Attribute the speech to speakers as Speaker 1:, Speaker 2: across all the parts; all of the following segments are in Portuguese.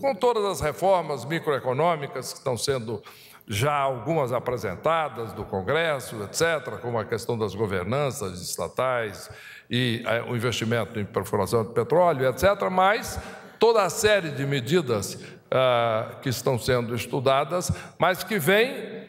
Speaker 1: com todas as reformas microeconômicas que estão sendo já algumas apresentadas do Congresso, etc., como a questão das governanças estatais e eh, o investimento em perfuração de petróleo, etc., mas toda a série de medidas ah, que estão sendo estudadas, mas que vem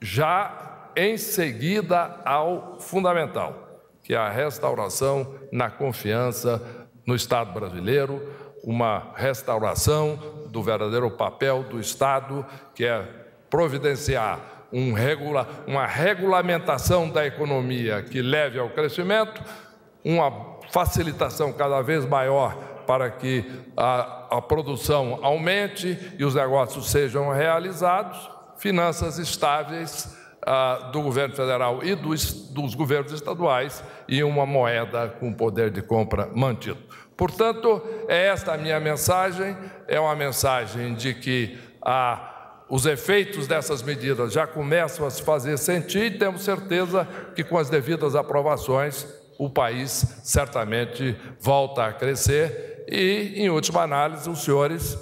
Speaker 1: já em seguida ao fundamental, que é a restauração na confiança no Estado brasileiro, uma restauração do verdadeiro papel do Estado, que é providenciar um regula, uma regulamentação da economia que leve ao crescimento, uma facilitação cada vez maior para que a, a produção aumente e os negócios sejam realizados, finanças estáveis do governo federal e dos, dos governos estaduais e uma moeda com poder de compra mantido. Portanto, é esta a minha mensagem, é uma mensagem de que a os efeitos dessas medidas já começam a se fazer sentir e temos certeza que, com as devidas aprovações, o país certamente volta a crescer. E, em última análise, os senhores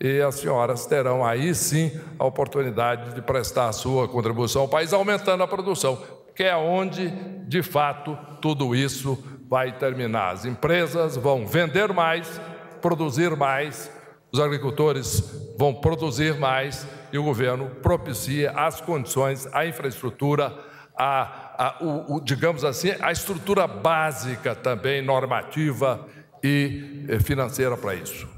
Speaker 1: e as senhoras terão aí sim a oportunidade de prestar a sua contribuição ao país, aumentando a produção, que é onde, de fato, tudo isso vai terminar. As empresas vão vender mais, produzir mais, os agricultores vão produzir mais e o governo propicia as condições, a infraestrutura, a, a o, o, digamos assim, a estrutura básica também normativa e eh, financeira para isso.